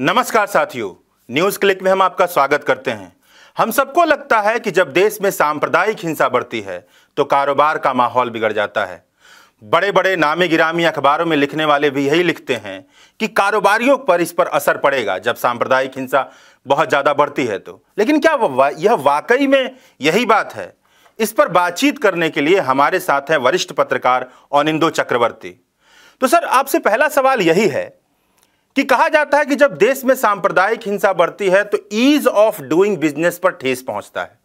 नमस्कार साथियों news click में हम आपका स्वागत करते हैं हम सबको लगता है कि जब देश में सांप्रदायिक हिंसा बढ़ती है तो कारोबार का माहौल बिगड़ जाता है बड़े बड़े नामी गिरामी अखबारों में लिखने वाले भी यही लिखते हैं कि कारोबारियों पर इस पर असर पड़ेगा जब सांप्रदायिक हिंसा बहुत ज़्यादा बढ़ती है तो लेकिन क्या वा, यह वाकई में यही बात है इस पर बातचीत करने के लिए हमारे साथ हैं वरिष्ठ पत्रकार औनिंदो चक्रवर्ती तो सर आपसे पहला सवाल यही है कि कहा जाता है कि जब देश में सांप्रदायिक हिंसा बढ़ती है तो ईज ऑफ डूइंग बिजनेस पर ठेस पहुंचता है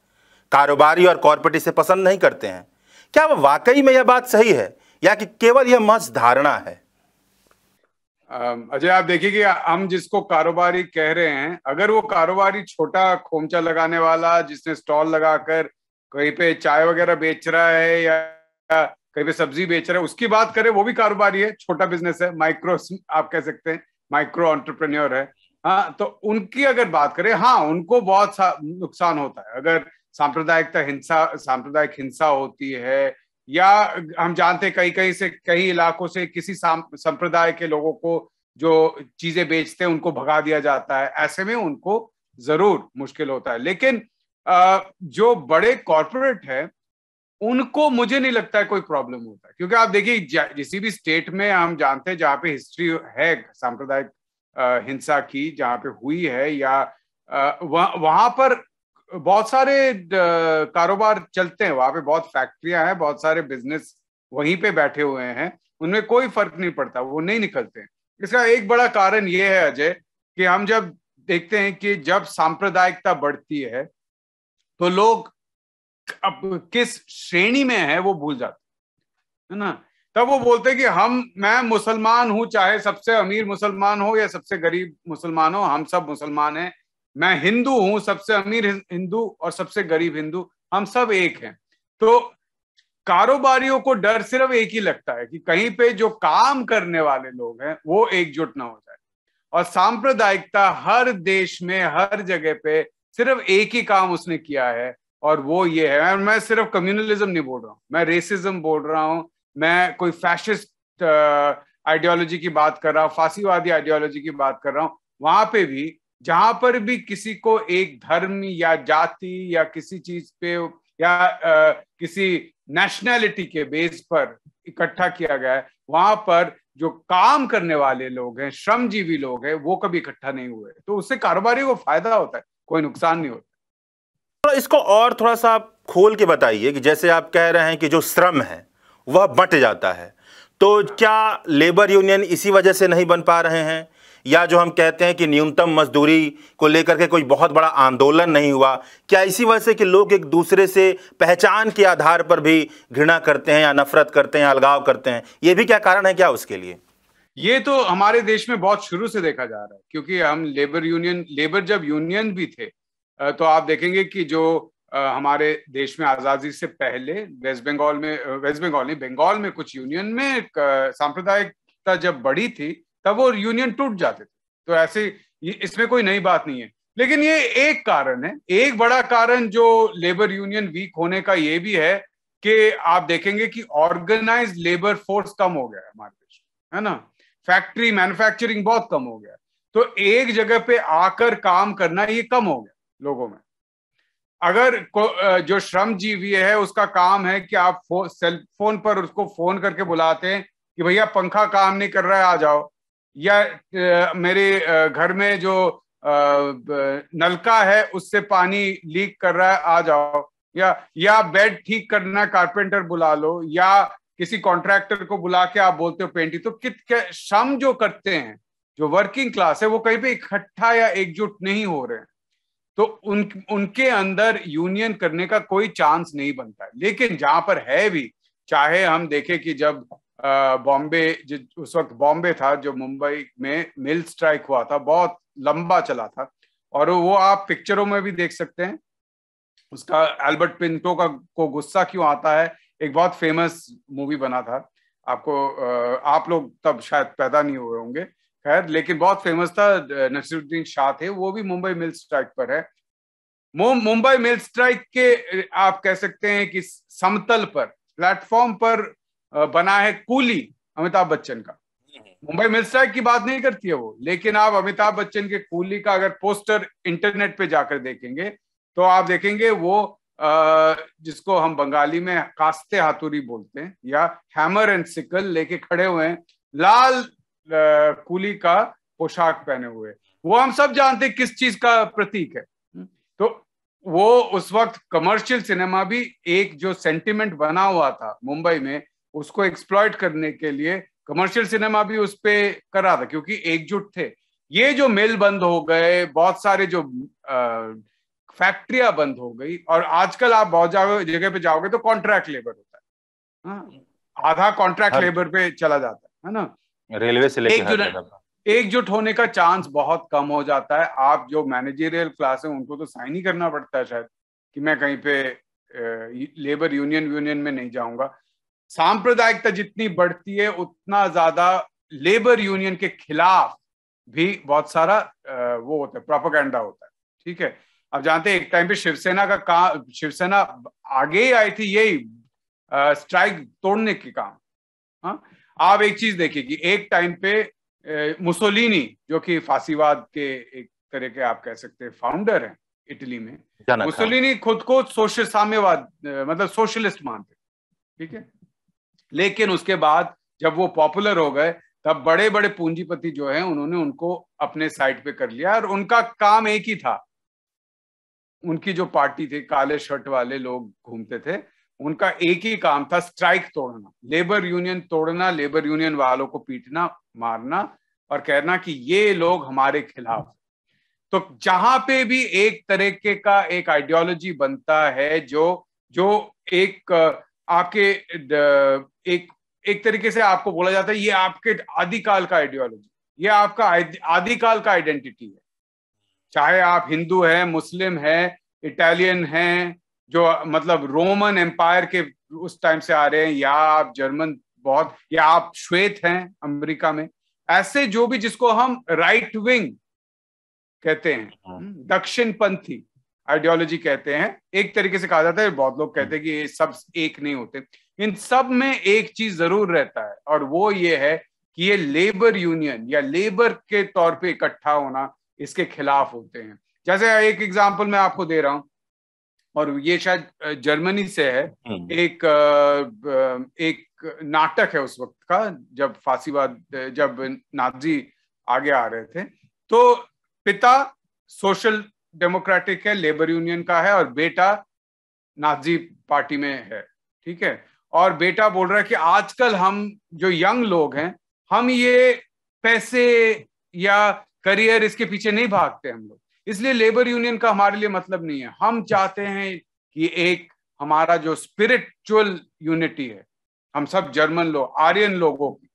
कारोबारी और कॉरपोरेट इसे पसंद नहीं करते हैं क्या वह वाकई में यह बात सही है या कि केवल यह मस धारणा है अजय आप देखिए कि हम जिसको कारोबारी कह रहे हैं अगर वो कारोबारी छोटा खोमचा लगाने वाला जिसने स्टॉल लगाकर कहीं पे चाय वगैरह बेच रहा है या कहीं पे सब्जी बेच रहा है उसकी बात करें वो भी कारोबारी है छोटा बिजनेस है माइक्रो आप कह सकते हैं माइक्रो ऑन्टरप्रन्योर है हाँ तो उनकी अगर बात करें हाँ उनको बहुत सा नुकसान होता है अगर सांप्रदायिकता हिंसा सांप्रदायिक हिंसा होती है या हम जानते हैं कहीं कहीं से कई इलाकों से किसी संप्रदाय के लोगों को जो चीजें बेचते हैं उनको भगा दिया जाता है ऐसे में उनको जरूर मुश्किल होता है लेकिन जो बड़े कॉरपोरेट है उनको मुझे नहीं लगता है कोई प्रॉब्लम होता है क्योंकि आप देखिए किसी भी स्टेट में हम जानते हैं जहाँ पे हिस्ट्री है सांप्रदायिक हिंसा की जहाँ पे हुई है या वह, वहां पर बहुत सारे कारोबार चलते हैं वहां पे बहुत फैक्ट्रियां हैं बहुत सारे बिजनेस वहीं पे बैठे हुए हैं उनमें कोई फर्क नहीं पड़ता वो नहीं निकलते इसका एक बड़ा कारण ये है अजय कि हम जब देखते हैं कि जब सांप्रदायिकता बढ़ती है तो लोग अब किस श्रेणी में है वो भूल जाते है ना तब वो बोलते कि हम मैं मुसलमान हूं चाहे सबसे अमीर मुसलमान हो या सबसे गरीब मुसलमान हो हम सब मुसलमान हैं मैं हिंदू हूं सबसे अमीर हिंदू और सबसे गरीब हिंदू हम सब एक हैं तो कारोबारियों को डर सिर्फ एक ही लगता है कि कहीं पे जो काम करने वाले लोग हैं वो एकजुट ना हो जाए और सांप्रदायिकता हर देश में हर जगह पे सिर्फ एक ही काम उसने किया है और वो ये है और मैं सिर्फ कम्युनलिज्म नहीं बोल रहा हूँ मैं रेसिज्म बोल रहा हूँ मैं कोई फैशिस्ट आइडियोलॉजी uh, की बात कर रहा हूँ फांसीवादी आइडियोलॉजी की बात कर रहा हूँ वहां पे भी जहां पर भी किसी को एक धर्म या जाति या किसी चीज पे या आ, uh, किसी नेशनैलिटी के बेस पर इकट्ठा किया गया है वहां पर जो काम करने वाले लोग हैं श्रमजीवी लोग हैं वो कभी इकट्ठा नहीं हुए तो उससे कारोबारी को फायदा होता है कोई नुकसान नहीं होता इसको और थोड़ा सा आप खोल के बताइए कि जैसे आप कह रहे हैं कि जो श्रम है वह बट जाता है तो क्या लेबर यूनियन इसी वजह से नहीं बन पा रहे हैं या जो हम कहते हैं कि न्यूनतम मजदूरी को लेकर के कोई बहुत बड़ा आंदोलन नहीं हुआ क्या इसी वजह से कि लोग एक दूसरे से पहचान के आधार पर भी घृणा करते हैं या नफरत करते हैं अलगाव करते हैं ये भी क्या कारण है क्या उसके लिए ये तो हमारे देश में बहुत शुरू से देखा जा रहा है क्योंकि हम लेबर यूनियन लेबर जब यूनियन भी थे तो आप देखेंगे कि जो हमारे देश में आज़ादी से पहले वेस्ट बंगाल में वेस्ट बंगाल नहीं बंगाल में कुछ यूनियन में सांप्रदायिकता जब बड़ी थी तब वो यूनियन टूट जाते थे तो ऐसे इसमें कोई नई बात नहीं है लेकिन ये एक कारण है एक बड़ा कारण जो लेबर यूनियन वीक होने का ये भी है कि आप देखेंगे कि ऑर्गेनाइज लेबर फोर्स कम हो गया है हमारे देश है ना फैक्ट्री मैन्युफैक्चरिंग बहुत कम हो गया तो एक जगह पे आकर काम करना ये कम हो गया लोगों में अगर जो श्रमजीवी है उसका काम है कि आप फो, सेल फोन पर उसको फोन करके बुलाते हैं कि भैया पंखा काम नहीं कर रहा है आ जाओ या मेरे घर में जो नलका है उससे पानी लीक कर रहा है आ जाओ या या बेड ठीक करना कारपेंटर बुला लो या किसी कॉन्ट्रैक्टर को बुला के आप बोलते हो पेंटिंग तो कित श्रम जो करते हैं जो वर्किंग क्लास है वो कहीं पे इकट्ठा या एकजुट नहीं हो रहे हैं तो उन उनके अंदर यूनियन करने का कोई चांस नहीं बनता है लेकिन जहां पर है भी चाहे हम देखें कि जब बॉम्बे उस वक्त बॉम्बे था जो मुंबई में मिल स्ट्राइक हुआ था बहुत लंबा चला था और वो आप पिक्चरों में भी देख सकते हैं उसका एल्बर्ट पिंटो का को गुस्सा क्यों आता है एक बहुत फेमस मूवी बना था आपको आप लोग तब शायद पैदा नहीं हुए होंगे खैर लेकिन बहुत फेमस था नसीरुद्दीन शाह थे वो भी मुंबई मिल स्ट्राइक पर है मुंबई मिल स्ट्राइक के आप कह सकते हैं कि समतल पर प्लेटफॉर्म पर बना है कूली अमिताभ बच्चन का हम्म। मुंबई मिल स्ट्राइक की बात नहीं करती है वो लेकिन आप अमिताभ बच्चन के कूली का अगर पोस्टर इंटरनेट पे जाकर देखेंगे तो आप देखेंगे वो जिसको हम बंगाली में कास्ते हाथुरी बोलते हैं या हैमर एंड सिकल लेके खड़े हुए हैं लाल कूली का पोशाक पहने हुए वो हम सब जानते किस चीज का प्रतीक है तो वो उस वक्त कमर्शियल सिनेमा भी एक जो सेंटिमेंट बना हुआ था मुंबई में उसको एक्सप्लॉयट करने के लिए कमर्शियल सिनेमा भी उस पर कर रहा था क्योंकि एकजुट थे ये जो मिल बंद हो गए बहुत सारे जो फैक्ट्रिया बंद हो गई और आजकल आप बहुत जगह पे जाओगे तो कॉन्ट्रैक्ट लेबर होता है हाँ, आधा कॉन्ट्रैक्ट लेबर पे चला जाता है ना रेलवे से लेकर एकजुट होने का चांस बहुत कम हो जाता है आप जो मैनेजरियल क्लास है उनको तो साइन ही करना पड़ता है शायद कि मैं कहीं पे लेबर यूनियन यूनियन में नहीं जाऊंगा सांप्रदायिकता जितनी बढ़ती है उतना ज्यादा लेबर यूनियन के खिलाफ भी बहुत सारा वो होता है प्रोपोकेंडा होता है ठीक है अब जानते हैं एक टाइम पे शिवसेना का काम शिवसेना आगे आई थी यही स्ट्राइक तोड़ने के काम हाँ आप एक चीज देखिए कि एक टाइम पे मुसोलिनी जो कि फांसीवाद के एक तरह के आप कह सकते हैं फाउंडर हैं इटली में हाँ। मुसोलिनी खुद को सोशल साम्यवाद मतलब सोशलिस्ट मानते ठीक है लेकिन उसके बाद जब वो पॉपुलर हो गए तब बड़े बड़े पूंजीपति जो हैं उन्होंने उनको अपने साइड पे कर लिया और उनका काम एक ही था उनकी जो पार्टी थी काले शर्ट वाले लोग घूमते थे उनका एक ही काम था स्ट्राइक तोड़ना लेबर यूनियन तोड़ना लेबर यूनियन वालों को पीटना मारना और कहना कि ये लोग हमारे खिलाफ तो जहां पे भी एक तरीके का एक आइडियोलॉजी बनता है जो जो एक आपके एक एक तरीके से आपको बोला जाता है ये आपके आदिकाल का आइडियोलॉजी ये आपका आदिकाल का आइडेंटिटी है चाहे आप हिंदू हैं मुस्लिम हैं इटालियन हैं जो मतलब रोमन एम्पायर के उस टाइम से आ रहे हैं या आप जर्मन बहुत या आप श्वेत हैं अमेरिका में ऐसे जो भी जिसको हम राइट विंग कहते हैं हाँ। हम्म, दक्षिण पंथी आइडियोलॉजी कहते हैं एक तरीके से कहा जाता है बहुत लोग कहते हैं कि ये सब एक नहीं होते इन सब में एक चीज जरूर रहता है और वो ये है कि ये लेबर यूनियन या लेबर के तौर पे इकट्ठा होना इसके खिलाफ होते हैं जैसे एक एग्जाम्पल मैं आपको दे रहा हूं और ये शायद जर्मनी से है हम्म। एक एक नाटक है उस वक्त का जब फांसीवाद जब नाजी आगे आ रहे थे तो पिता सोशल डेमोक्रेटिक है लेबर यूनियन का है और बेटा नाजी पार्टी में है ठीक है और बेटा बोल रहा है कि आजकल हम जो यंग लोग हैं हम ये पैसे या करियर इसके पीछे नहीं भागते हम लोग इसलिए लेबर यूनियन का हमारे लिए मतलब नहीं है हम चाहते हैं कि एक हमारा जो स्पिरिचुअल यूनिटी है हम सब जर्मन लोग आर्यन लोगों की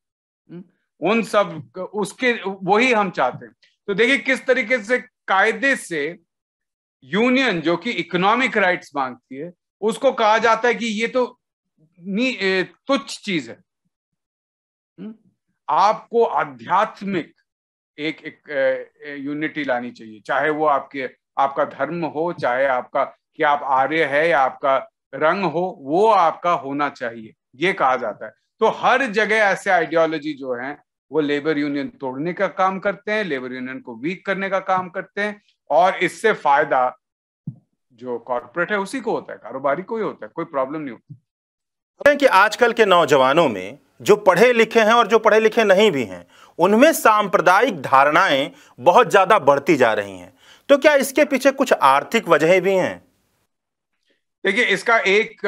हम्म, उन सब उसके वही हम चाहते हैं तो देखिए किस तरीके से कायदे से यूनियन जो कि इकोनॉमिक राइट्स मांगती है उसको कहा जाता है कि ये तो तुच्छ चीज है हम्म, आपको आध्यात्मिक एक एक यूनिटी लानी चाहिए चाहे वो आपके आपका धर्म हो चाहे आपका कि आप आर्य है या आपका रंग हो वो आपका होना चाहिए ये कहा जाता है तो हर जगह ऐसे आइडियोलॉजी जो है वो लेबर यूनियन तोड़ने का काम करते हैं लेबर यूनियन को वीक करने का काम करते हैं और इससे फायदा जो कॉरपोरेट है उसी को होता है कारोबारी को ही होता है कोई प्रॉब्लम नहीं होती कि आजकल के नौजवानों में जो पढ़े लिखे हैं और जो पढ़े लिखे नहीं भी हैं उनमें सांप्रदायिक धारणाएं बहुत ज़्यादा बढ़ती जा रही हैं तो क्या इसके पीछे कुछ आर्थिक वजहें भी हैं देखिए इसका एक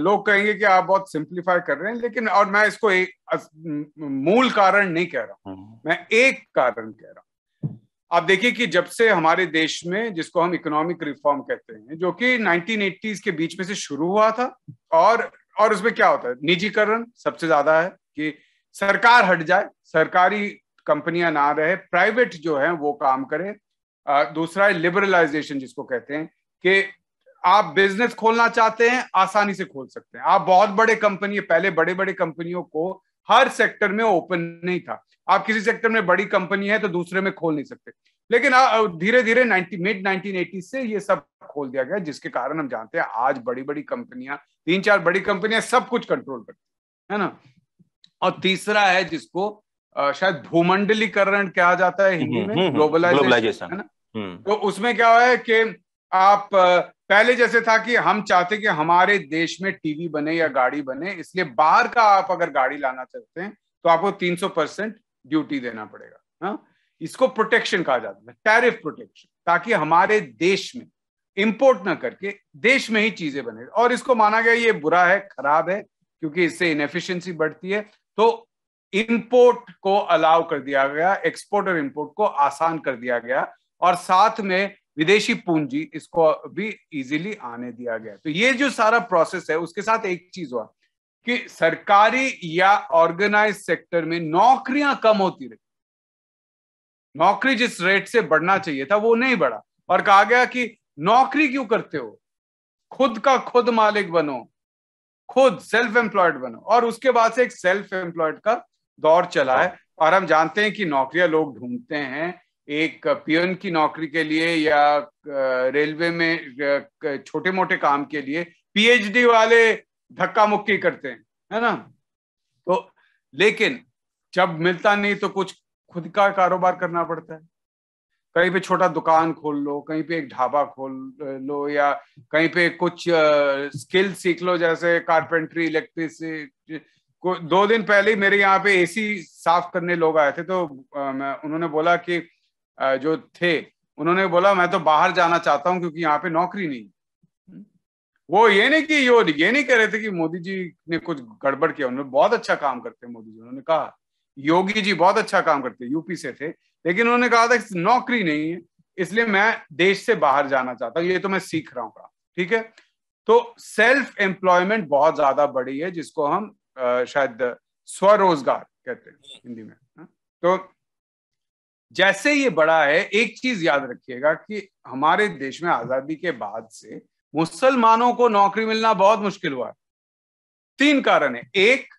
लोग कहेंगे कि आप बहुत सिंप्लीफाई कर रहे हैं लेकिन और मैं इसको एक मूल कारण नहीं कह रहा हूं हम्म। मैं एक कारण कह रहा हूं आप देखिए कि जब से हमारे देश में जिसको हम इकोनॉमिक रिफॉर्म कहते हैं जो कि 1980s के बीच में से शुरू हुआ था और और उसमें क्या होता है निजीकरण सबसे ज्यादा है कि सरकार हट जाए सरकारी कंपनियां ना रहे प्राइवेट जो है वो काम करें दूसरा है लिबरलाइजेशन जिसको कहते हैं कि आप बिजनेस खोलना चाहते हैं आसानी से खोल सकते हैं आप बहुत बड़े कंपनी पहले बड़े बड़े कंपनियों को हर सेक्टर में ओपन नहीं था आप किसी सेक्टर में बड़ी कंपनी है तो दूसरे में खोल नहीं सकते लेकिन धीरे धीरे मिड नाइनटीन से ये सब खोल दिया गया जिसके कारण हम जानते हैं आज बड़ी बड़ी कंपनियां तीन चार बड़ी कंपनियां सब कुछ कंट्रोल करती है ना और तीसरा है जिसको शायद भूमंडलीकरण कहा जाता है हिंदी में ग्लोबलाइजेशन हम्म, हम्म, है ना हम्म। तो उसमें क्या हुआ है कि आप पहले जैसे था कि हम चाहते कि हमारे देश में टीवी बने या गाड़ी बने इसलिए बाहर का आप अगर गाड़ी लाना चाहते हैं तो आपको 300 परसेंट ड्यूटी देना पड़ेगा हा? इसको प्रोटेक्शन कहा जाता है टैरिफ प्रोटेक्शन ताकि हमारे देश में इंपोर्ट ना करके देश में ही चीजें बने और इसको माना गया ये बुरा है खराब है क्योंकि इससे इनफिशियंसी बढ़ती है तो इंपोर्ट को अलाउ कर दिया गया एक्सपोर्ट और इंपोर्ट को आसान कर दिया गया और साथ में विदेशी पूंजी इसको भी इजीली आने दिया गया तो ये जो सारा प्रोसेस है उसके साथ एक चीज हुआ कि सरकारी या ऑर्गेनाइज सेक्टर में नौकरियां कम होती रही नौकरी जिस रेट से बढ़ना चाहिए था वो नहीं बढ़ा और कहा गया कि नौकरी क्यों करते हो खुद का खुद मालिक बनो खुद सेल्फ एम्प्लॉयड बनो और उसके बाद से एक सेल्फ एम्प्लॉयड का दौर चला है और हम जानते हैं कि नौकरियां लोग ढूंढते हैं एक पियन की नौकरी के लिए या रेलवे में छोटे मोटे काम के लिए पीएचडी वाले धक्का मुक्की करते हैं है ना तो लेकिन जब मिलता नहीं तो कुछ खुद का कारोबार करना पड़ता है कहीं पे छोटा दुकान खोल लो कहीं पे एक ढाबा खोल लो या कहीं पे कुछ स्किल सीख लो जैसे कारपेंट्री इलेक्ट्रिसिटी दो दिन पहले मेरे यहाँ पे एसी साफ करने लोग आए थे तो मैं उन्होंने बोला कि जो थे उन्होंने बोला मैं तो बाहर जाना चाहता हूँ क्योंकि यहाँ पे नौकरी नहीं हम्म। वो ये नहीं कि यो ये नहीं कह रहे थे कि मोदी जी ने कुछ गड़बड़ किया उन्होंने बहुत अच्छा काम करते हैं मोदी जी उन्होंने कहा योगी जी बहुत अच्छा काम करते यूपी से थे लेकिन उन्होंने कहा था नौकरी नहीं है इसलिए मैं देश से बाहर जाना चाहता हूँ ये तो मैं सीख रहा हूँ ठीक है तो सेल्फ एम्प्लॉयमेंट बहुत ज्यादा बड़ी है जिसको हम शायद स्वरोजगार कहते हैं हिंदी में हाँ? तो जैसे ये बड़ा है एक चीज याद रखिएगा कि हमारे देश में आजादी के बाद से मुसलमानों को नौकरी मिलना बहुत मुश्किल हुआ है तीन कारण है एक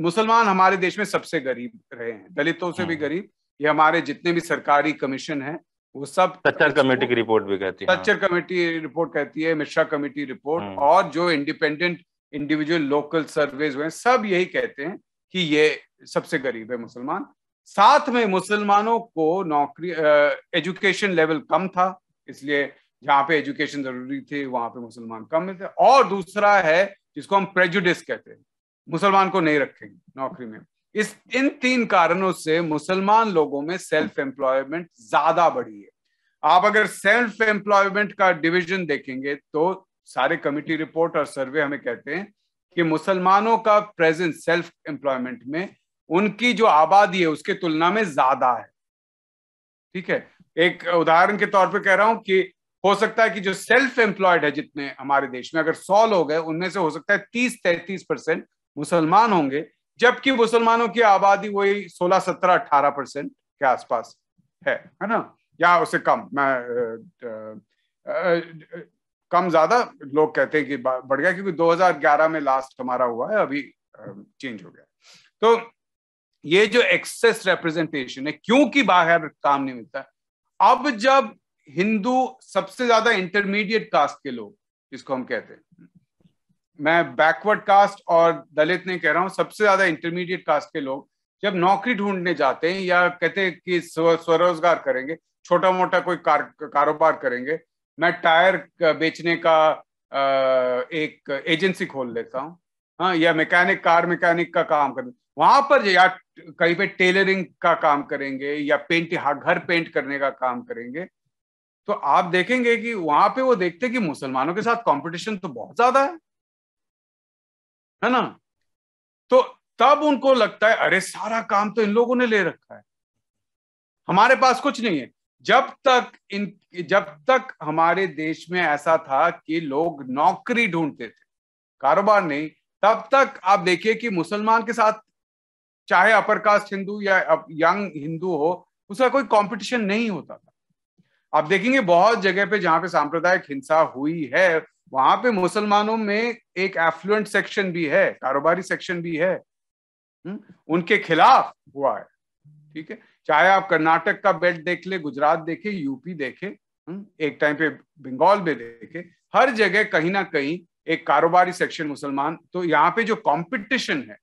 मुसलमान हमारे देश में सबसे गरीब रहे हैं दलितों से भी हाँ। गरीब ये हमारे जितने भी सरकारी कमीशन है वो सब तच्चर कमेटी की रिपोर्ट भी कहती है तच्चर कमेटी रिपोर्ट कहती है मिश्रा कमेटी रिपोर्ट हाँ। और जो इंडिपेंडेंट इंडिविजुअल लोकल सर्वेज हुए सब यही कहते हैं कि ये सबसे गरीब है मुसलमान साथ में मुसलमानों को नौकरी एजुकेशन लेवल कम था इसलिए जहां पे एजुकेशन जरूरी थी वहां पे मुसलमान कम थे और दूसरा है जिसको हम प्रेजुडिस कहते हैं मुसलमान को नहीं रखेंगे नौकरी में इस इन तीन कारणों से मुसलमान लोगों में सेल्फ एम्प्लॉयमेंट ज्यादा बढ़ी है आप अगर सेल्फ एम्प्लॉयमेंट का डिवीजन देखेंगे तो सारे कमिटी रिपोर्ट और सर्वे हमें कहते हैं कि मुसलमानों का प्रेजेंस सेल्फ एम्प्लॉयमेंट में उनकी जो आबादी है उसके तुलना में ज्यादा है ठीक है एक उदाहरण के तौर पे कह रहा हूं कि हो सकता है कि जो सेल्फ एम्प्लॉयड है जितने हमारे देश में अगर सौ लोग हैं उनमें से हो सकता है तीस तैतीस परसेंट मुसलमान होंगे जबकि मुसलमानों की आबादी वही सोलह सत्रह अठारह परसेंट के आसपास है है ना या उसे कम मैं आ, आ, आ, कम ज्यादा लोग कहते हैं कि बढ़ गया क्योंकि 2011 में लास्ट हमारा हुआ है अभी चेंज हो गया तो ये जो एक्सेस रिप्रेजेंटेशन है क्योंकि बाहर काम नहीं मिलता अब जब हिंदू सबसे ज्यादा इंटरमीडिएट कास्ट के लोग जिसको हम कहते हैं मैं बैकवर्ड कास्ट और दलित नहीं कह रहा हूँ सबसे ज्यादा इंटरमीडिएट कास्ट के लोग जब नौकरी ढूंढने जाते हैं या कहते हैं कि स्व, स्वरोजगार करेंगे छोटा मोटा कोई कार, कारोबार करेंगे मैं टायर बेचने का एक एजेंसी खोल लेता हूँ हाँ या मैकेनिक कार मैकेनिक का काम कर वहां पर या कहीं पे टेलरिंग का काम करेंगे या पेंट हाँ, घर पेंट करने का काम करेंगे तो आप देखेंगे कि वहां पे वो देखते कि मुसलमानों के साथ कंपटीशन तो बहुत ज्यादा है है ना तो तब उनको लगता है अरे सारा काम तो इन लोगों ने ले रखा है हमारे पास कुछ नहीं है जब तक इन जब तक हमारे देश में ऐसा था कि लोग नौकरी ढूंढते थे कारोबार नहीं तब तक आप देखिए कि मुसलमान के साथ चाहे अपर कास्ट हिंदू या यंग हिंदू हो उसका कोई कंपटीशन नहीं होता था आप देखेंगे बहुत जगह पे जहां पे सांप्रदायिक हिंसा हुई है वहां पे मुसलमानों में एक एफ्लुएंट सेक्शन भी है कारोबारी सेक्शन भी है हम्म, उनके खिलाफ हुआ है ठीक है चाहे आप कर्नाटक का बेल्ट देख ले गुजरात देखे यूपी देखे हम्म, एक टाइम पे बंगाल में देखे हर जगह कहीं ना कहीं एक कारोबारी सेक्शन मुसलमान तो यहाँ पे जो कंपटीशन है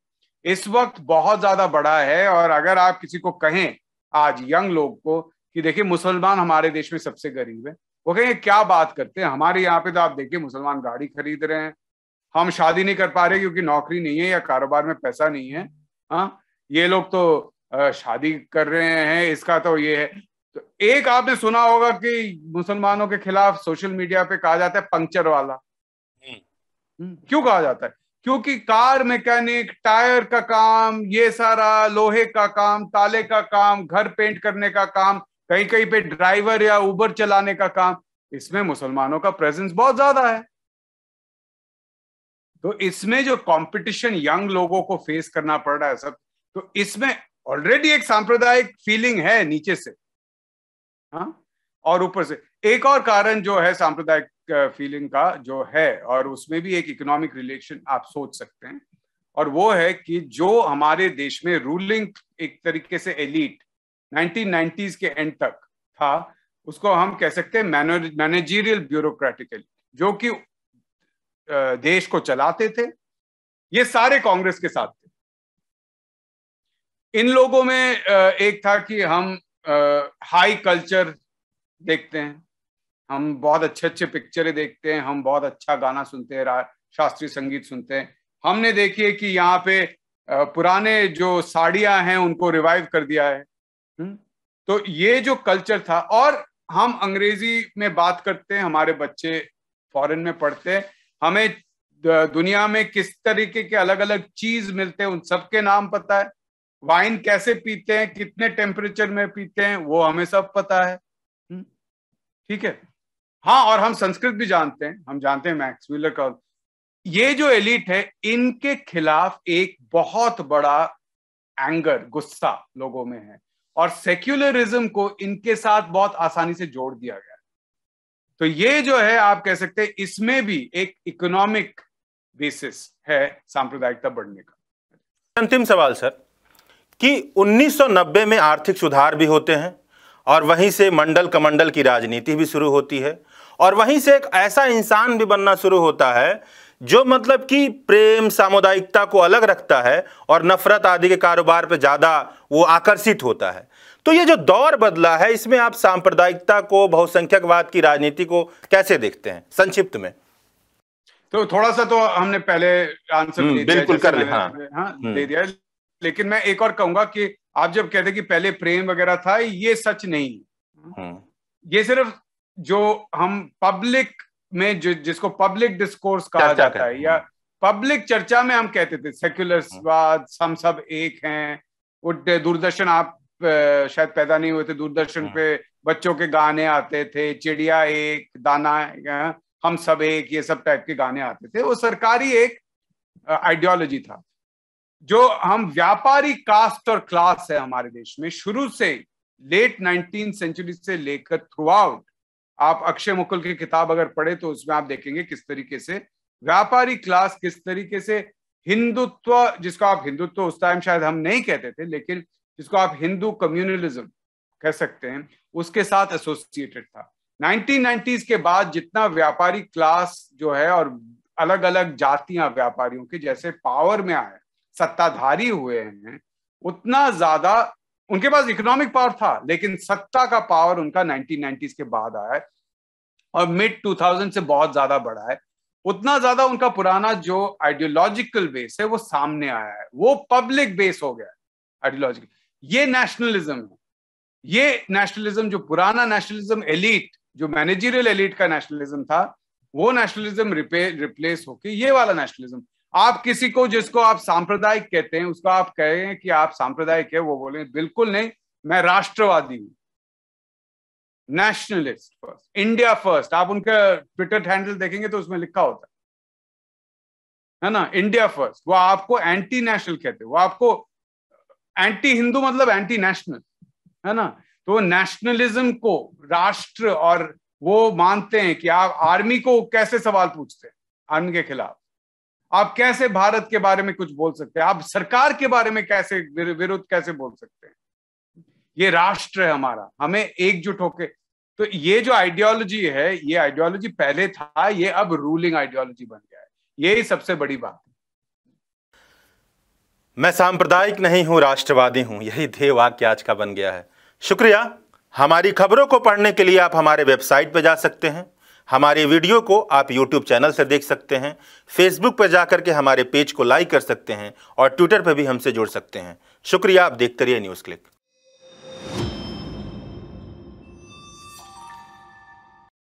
इस वक्त बहुत ज्यादा बड़ा है और अगर आप किसी को कहें आज यंग लोग को कि देखिए मुसलमान हमारे देश में सबसे गरीब है वो कहेंगे क्या बात करते हैं हमारे यहाँ पे तो आप देखिए मुसलमान गाड़ी खरीद रहे हैं हम शादी नहीं कर पा रहे क्योंकि नौकरी नहीं है या कारोबार में पैसा नहीं है हाँ ये लोग तो शादी कर रहे हैं इसका तो ये है तो एक आपने सुना होगा कि मुसलमानों के खिलाफ सोशल मीडिया पे कहा जाता है पंक्चर वाला हम्म। हम्म, क्यों कहा जाता है क्योंकि कार मैकेनिक टायर का काम ये सारा लोहे का काम ताले का काम घर पेंट करने का काम कहीं कहीं पे ड्राइवर या उबर चलाने का काम इसमें मुसलमानों का प्रेजेंस बहुत ज्यादा है तो इसमें जो कंपटीशन यंग लोगों को फेस करना पड़ रहा है सब तो इसमें ऑलरेडी एक सांप्रदायिक फीलिंग है नीचे से हाँ और ऊपर से एक और कारण जो है सांप्रदायिक फीलिंग का जो है और उसमें भी एक इकोनॉमिक रिलेशन आप सोच सकते हैं और वो है कि जो हमारे देश में रूलिंग एक तरीके से एलिट 1990s के एंड तक था उसको हम कह सकते हैं मैनेजीरियल ब्यूरोक्रेटिकली जो कि देश को चलाते थे ये सारे कांग्रेस के साथ थे इन लोगों में एक था कि हम हाई कल्चर देखते हैं हम बहुत अच्छे अच्छे पिक्चरें देखते हैं हम बहुत अच्छा गाना सुनते हैं शास्त्रीय संगीत सुनते हैं हमने देखिए कि यहाँ पे पुराने जो साड़ियां हैं उनको रिवाइव कर दिया है हम्म। तो ये जो कल्चर था और हम अंग्रेजी में बात करते हैं हमारे बच्चे फॉरेन में पढ़ते हैं हमें दुनिया में किस तरीके के अलग अलग चीज मिलते हैं उन सबके नाम पता है वाइन कैसे पीते हैं कितने टेम्परेचर में पीते हैं वो हमें सब पता है हम्म। ठीक है हाँ और हम संस्कृत भी जानते हैं हम जानते हैं मैक्स व्हीलर का ये जो एलिट है इनके खिलाफ एक बहुत बड़ा एंगर गुस्सा लोगों में है और सेक्युलरिज्म को इनके साथ बहुत आसानी से जोड़ दिया गया तो ये जो है आप कह सकते हैं इसमें भी एक इकोनॉमिक बेसिस है सांप्रदायिकता बढ़ने का अंतिम सवाल सर कि 1990 में आर्थिक सुधार भी होते हैं और वहीं से मंडल कमंडल की राजनीति भी शुरू होती है और वहीं से एक ऐसा इंसान भी बनना शुरू होता है जो मतलब कि प्रेम सामुदायिकता को अलग रखता है और नफरत आदि के कारोबार पर ज़्यादा वो आकर्षित होता है तो ये जो दौर बदला है इसमें आप सांप्रदायिकता को बहुसंख्यकवाद की राजनीति को कैसे देखते हैं संक्षिप्त में तो थोड़ा सा तो हमने पहले आंसर हम्म, बिल्कुल कर लिया हाँ, हाँ हम्म। दे दिया लेकिन मैं एक और कहूंगा कि आप जब कहते कि पहले प्रेम वगैरह था ये सच नहीं हम्म। ये सिर्फ जो हम पब्लिक में जो जिसको पब्लिक डिस्कोर्स कहा जाता है या पब्लिक चर्चा में हम कहते थे सेक्युलरवाद हाँ। हम सब एक हैं उठते दूरदर्शन आप शायद पैदा नहीं हुए थे दूरदर्शन हाँ। पे बच्चों के गाने आते थे चिड़िया एक दाना हम सब एक ये सब टाइप के गाने आते थे वो सरकारी एक आइडियोलॉजी था जो हम व्यापारी कास्ट और क्लास है हमारे देश में शुरू से लेट नाइनटीन सेंचुरी से लेकर थ्रू आउट आप अक्षय मुकुल की किताब अगर पढ़े तो उसमें आप देखेंगे किस तरीके से व्यापारी क्लास किस तरीके से हिंदुत्व जिसको आप हिंदुत्व उस टाइम शायद हम नहीं कहते थे लेकिन जिसको आप हिंदू कम्युनलिज्म कह सकते हैं उसके साथ एसोसिएटेड था नाइनटीन के बाद जितना व्यापारी क्लास जो है और अलग अलग जातियां व्यापारियों के जैसे पावर में आए सत्ताधारी हुए हैं उतना ज्यादा उनके पास इकोनॉमिक पावर था लेकिन सत्ता का पावर उनका 1990s के बाद आया है और मिड 2000 से बहुत ज्यादा बढ़ा है उतना ज्यादा उनका पुराना जो आइडियोलॉजिकल बेस है वो सामने आया है वो पब्लिक बेस हो गया है आइडियोलॉजिकल ये नेशनलिज्म है ये नेशनलिज्म जो पुराना नेशनलिज्म एलिट जो मैनेजरियल एलिट का नेशनलिज्म था वो नेशनलिज्म रिप्लेस होके ये वाला नेशनलिज्म आप किसी को जिसको आप सांप्रदायिक कहते हैं उसको आप कहें कि आप सांप्रदायिक है वो बोले बिल्कुल नहीं मैं राष्ट्रवादी हूं नेशनलिस्ट फर्स्ट इंडिया फर्स्ट आप उनका ट्विटर हैंडल देखेंगे तो उसमें लिखा होता है ना इंडिया फर्स्ट वो आपको एंटी नेशनल कहते हैं वो आपको एंटी हिंदू मतलब एंटी नेशनल है ना तो नेशनलिज्म को राष्ट्र और वो मानते हैं कि आप आर्मी को कैसे सवाल पूछते हैं आर्मी के खिलाफ आप कैसे भारत के बारे में कुछ बोल सकते हैं आप सरकार के बारे में कैसे विरोध कैसे बोल सकते हैं ये राष्ट्र है हमारा हमें एकजुट होके तो ये जो आइडियोलॉजी है ये आइडियोलॉजी पहले था ये अब रूलिंग आइडियोलॉजी बन गया है यही सबसे बड़ी बात मैं सांप्रदायिक नहीं हूं राष्ट्रवादी हूं यही ध्येय वाक्य आज का बन गया है शुक्रिया हमारी खबरों को पढ़ने के लिए आप हमारे वेबसाइट पर जा सकते हैं हमारे वीडियो को आप यूट्यूब चैनल से देख सकते हैं फेसबुक पर जाकर के हमारे पेज को लाइक कर सकते हैं और ट्विटर पर भी हमसे जुड़ सकते हैं शुक्रिया आप देखते रहिए न्यूज़ क्लिक